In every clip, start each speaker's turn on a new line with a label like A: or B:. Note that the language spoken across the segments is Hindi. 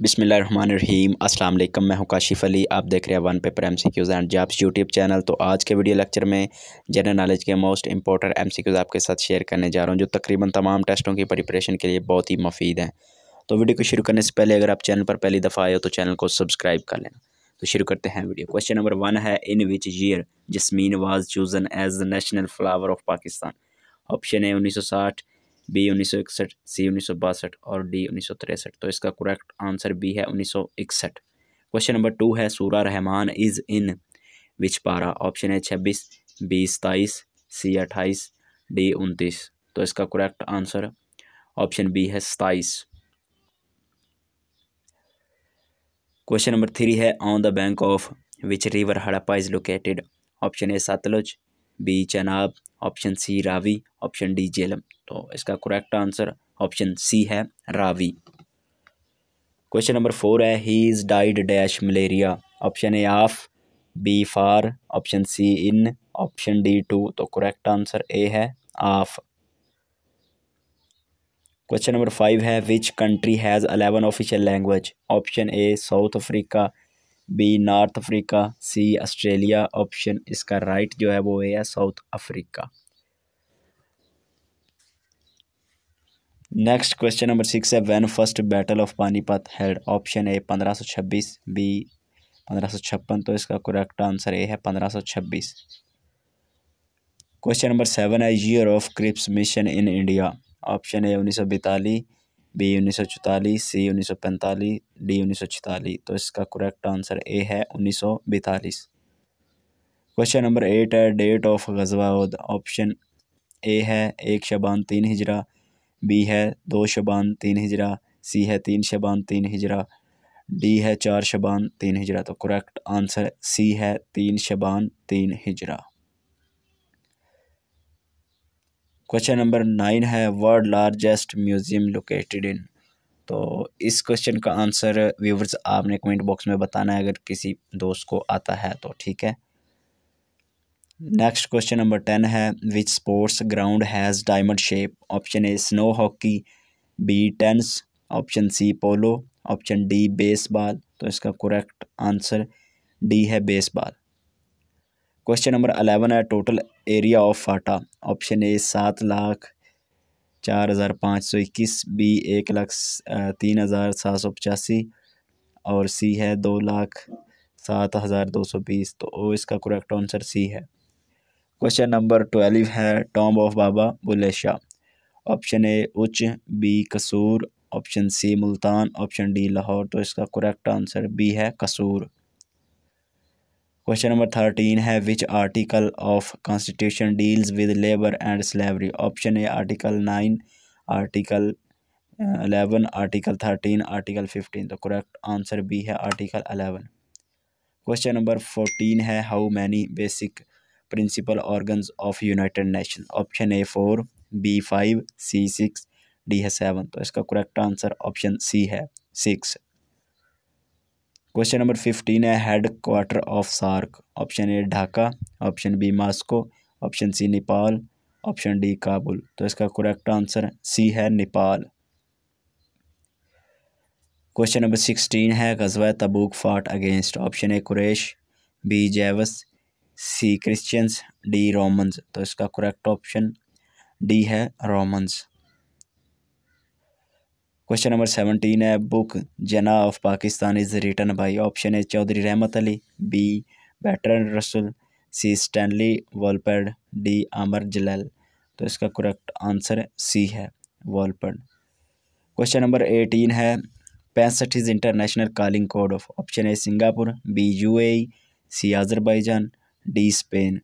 A: बिसमीम अस्सलाम वालेकुम मैं हूं काशिफ अली आप देख रहे हैं one paper M C Qs and jobs YouTube channel तो आज के वीडियो लेक्चर में जनरल नॉलेज के most important M C Qs आपके साथ शेयर करने जा रहा हूं जो तकरीबन तमाम टेस्टों की प्रिपरेशन के लिए बहुत ही मफीद हैं तो वीडियो को शुरू करने से पहले अगर आप चैनल पर पहली दफ़ा आए हो तो चैनल को सब्सक्राइब कर लेना तो शुरू करते हैं वीडियो क्वेश्चन नंबर वन है in which year jasmine was chosen as the national flower of Pakistan option है उन्नीस सौ साठ बी उन्नीस सौ इकसठ सी उन्नीस सौ बासठ और डी उन्नीस सौ तिरसठ तो इसका करेक्ट आंसर बी है उन्नीस सौ इकसठ क्वेश्चन नंबर टू है सूरा रहमान इज़ इन विच पारा ऑप्शन है छब्बीस बी सताईस सी अट्ठाईस डी उनतीस तो इसका करेक्ट आंसर ऑप्शन बी है सताईस क्वेश्चन नंबर थ्री है on the bank of which river Harappa is located option A Sutlej B Chenab option C Ravi option D Jhelum तो इसका करेक्ट आंसर ऑप्शन सी है रावी क्वेश्चन नंबर फोर है he is died dash malaria option A of B for option C in option D to तो करेक्ट आंसर ए है आफ क्वेश्चन नंबर फाइव है which country has eleven official language option A South Africa B North Africa C Australia option इसका राइट जो है वो है South Africa next question number six है when first battle of Panipat held option A पंद्रह सौ छब्बीस बी पंद्रह सौ छप्पन तो इसका करेक्ट आंसर ए है पंद्रह सौ छब्बीस क्वेश्चन नंबर सेवन है year of Cripps mission in India option A उन्नीस सौ बैतालीस बी उन्नीस सौ चौतालीस सी उन्नीस सौ पैंतालीस डी उन्नीस सौ छतालीस तो इसका करेक्ट आंसर ए है उन्नीस सौ बैतालीस क्वेश्चन नंबर एट है डेट ऑफ गजवाद ऑप्शन ए है एक शबान तीन हिजरा बी है दो शबान तीन हिजरा सी है तीन शबान तीन हिजरा डी है चार शबान तीन हिजरा तो करेक्ट आंसर सी है तीन शबान तीन हिजरा क्वेश्चन नंबर नाइन है world largest museum located in तो इस क्वेश्चन का आंसर व्यूवर्स आपने कमेंट बॉक्स में बताना है अगर किसी दोस्त को आता है तो ठीक है नेक्स्ट क्वेश्चन नंबर टेन है which sports ground has diamond shape option A snow hockey B tennis option C polo option D baseball तो इसका करेक्ट आंसर डी है बेसबॉल क्वेश्चन नंबर अलेवन है total area of FATA option A सात लाख चार हज़ार पाँच सौ इक्कीस बी एक लाख तीन हज़ार सात सौ पचासी और सी है दो लाख सात हज़ार दो सौ बीस तो ओ इसका करेक्ट आंसर सी है क्वेश्चन नंबर ट्वेल्व है tomb of Baba Bulleh Shah option A Uch B Kasur option C Multan option D Lahore तो इसका करेक्ट आंसर बी है कसूर क्वेश्चन नंबर थर्टीन है which article of constitution deals with labour and slavery option A article nine article eleven article thirteen article fifteen तो करेक्ट आंसर बी है article eleven question number fourteen है how many basic principle organs of United Nation option A four B five C six D है सेवन तो इसका करेक्ट आंसर ऑप्शन सी है सिक्स क्वेश्चन नंबर फिफ्टीन है head quarter of SAARC option A Dhaka option B Moscow option C Nepal option D Kabul तो इसका करेक्ट आंसर सी है नेपाल क्वेश्चन नंबर सिक्सटीन है गजवा तबूक fought against option A Quraish B Jews C Christians D Romans तो इसका करेक्ट ऑप्शन डी है रोमन्स क्वेश्चन नंबर सेवनटीन है बुक जना of Pakistan is written by option A Chaudhry Rahmat Ali B बैटर रसुल C Stanley Wolpert D Amar Jaleel तो इसका करेक्ट आंसर सी है वॉलपेड क्वेश्चन नंबर एटीन है पैंसठ is international calling code of option A Singapore B U A C Azerbaijan D Spain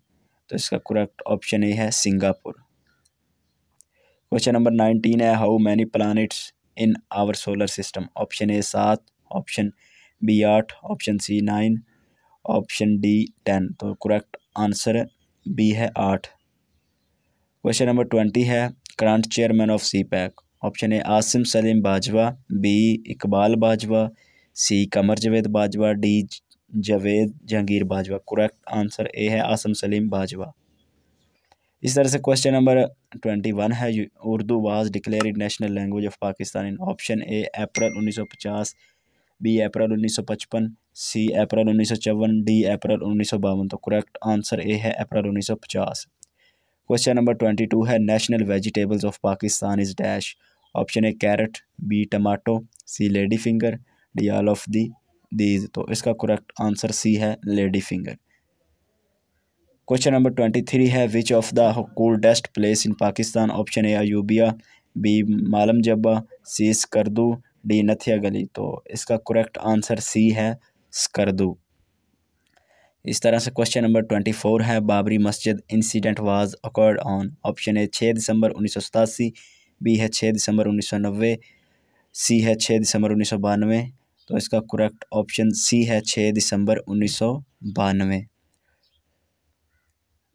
A: तो इसका करेक्ट ऑप्शन ए है सिंगापुर क्वेश्चन नंबर नाइनटीन है how many planets in our solar system option A सात ऑप्शन बी आठ option C nine option D ten तो करेक्ट आंसर बी है आठ क्वेश्चन नंबर ट्वेंटी है current chairman of CPEC option A Asim Saleem Bajwa B Iqbal Bajwa C Qamar Javed Bajwa D Javed Jahangir Bajwa correct answer A है आसम सलीम बाजवा इस तरह से क्वेश्चन नंबर ट्वेंटी वन है Urdu was declare national language of Pakistan in option A April 1950 B April 1955 C April उन्नीस डी अप्रैल उन्नीस तो करेक्ट आंसर ए है अप्रैल पचास क्वेश्चन नंबर ट्वेंटी टू है national vegetables of Pakistan is dash option A carrot B tomato C lady finger D all of the these तो इसका करेक्ट आंसर सी है lady finger question number twenty three है which of the coldest place in Pakistan option A Ayubia B Malam Jabba C Skardu D Nathia Gali तो इसका करेक्ट आंसर सी है स्कर्दू इस तरह से क्वेश्चन नंबर ट्वेंटी फोर है Babri Masjid incident was occurred on option A छः दिसंबर उन्नीस सौ सतासी बी है छः दिसंबर उन्नीस सौ नब्बे सी है छः दिसंबर उन्नीस सौ बानवे तो इसका करेक्ट ऑप्शन सी है छः दिसंबर उन्नीस सौ बानवे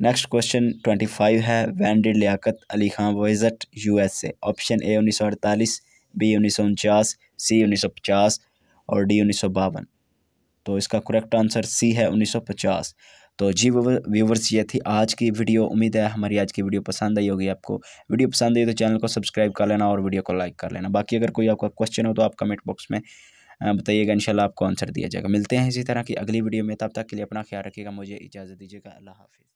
A: नेक्स्ट क्वेश्चन ट्वेंटी फाइव है when did Liaquat Ali Khan visit U S A option A उन्नीस सौ अड़तालीस बी उन्नीस सौ उनचास सी उन्नीस सौ पचास और डी उन्नीस सौ बावन तो इसका करेक्ट आंसर सी है उन्नीस सौ पचास तो जी व्यूवर्स ये थी आज की वीडियो उम्मीद है हमारी आज की वीडियो पसंद आई होगी आपको वीडियो पसंद आई तो चैनल को सब्सक्राइब कर लेना और वीडियो को लाइक कर लेना बाकी अगर कोई आपका क्वेश्चन हो तो आप कमेंट बॉक्स में बताइएगा इंशाल्लाह आपको आंसर दिया जाएगा मिलते हैं इसी तरह की अगली वीडियो में तब तक के लिए अपना ख्याल रखिएगा मुझे इजाज़त दीजिएगा अल्लाह हाफिज़